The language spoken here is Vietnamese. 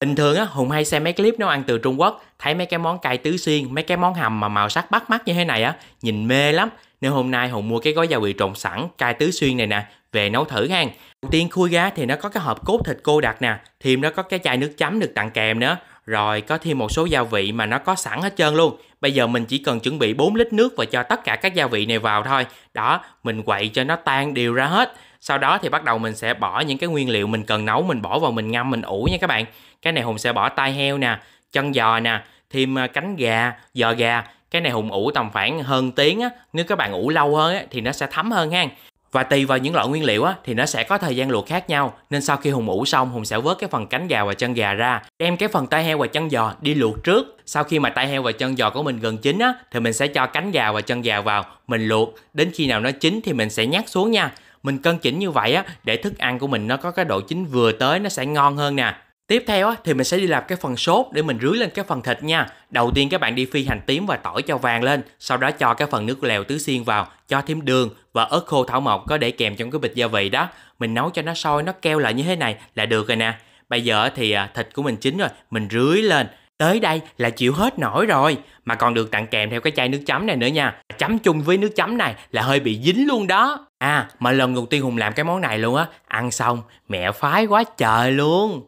Bình thường á, Hùng hay xem mấy clip nấu ăn từ Trung Quốc, thấy mấy cái món cay tứ xuyên, mấy cái món hầm mà màu sắc bắt mắt như thế này á, nhìn mê lắm. Nên hôm nay Hùng mua cái gói gia vị trộn sẵn cay tứ xuyên này nè, về nấu thử ha. Đầu tiên khui ra thì nó có cái hộp cốt thịt cô đặc nè, thêm nó có cái chai nước chấm được tặng kèm nữa. Rồi có thêm một số gia vị mà nó có sẵn hết trơn luôn. Bây giờ mình chỉ cần chuẩn bị 4 lít nước và cho tất cả các gia vị này vào thôi. Đó, mình quậy cho nó tan đều ra hết sau đó thì bắt đầu mình sẽ bỏ những cái nguyên liệu mình cần nấu mình bỏ vào mình ngâm mình ủ nha các bạn cái này hùng sẽ bỏ tai heo nè chân giò nè thêm à, cánh gà giò gà cái này hùng ủ tầm khoảng hơn tiếng á nếu các bạn ủ lâu hơn á thì nó sẽ thấm hơn ha và tùy vào những loại nguyên liệu á, thì nó sẽ có thời gian luộc khác nhau nên sau khi hùng ủ xong hùng sẽ vớt cái phần cánh gà và chân gà ra đem cái phần tai heo và chân giò đi luộc trước sau khi mà tai heo và chân giò của mình gần chín á, thì mình sẽ cho cánh gà và chân gà vào mình luộc đến khi nào nó chín thì mình sẽ nhắc xuống nha mình cân chỉnh như vậy á để thức ăn của mình nó có cái độ chín vừa tới nó sẽ ngon hơn nè Tiếp theo á, thì mình sẽ đi làm cái phần sốt để mình rưới lên cái phần thịt nha. Đầu tiên các bạn đi phi hành tím và tỏi cho vàng lên, sau đó cho cái phần nước lèo tứ xiên vào, cho thêm đường và ớt khô thảo mộc có để kèm trong cái bịch gia vị đó. Mình nấu cho nó sôi, nó keo lại như thế này là được rồi nè. Bây giờ thì à, thịt của mình chín rồi, mình rưới lên. Tới đây là chịu hết nổi rồi, mà còn được tặng kèm theo cái chai nước chấm này nữa nha. Chấm chung với nước chấm này là hơi bị dính luôn đó. À mà lần đầu tiên Hùng làm cái món này luôn á Ăn xong mẹ phái quá trời luôn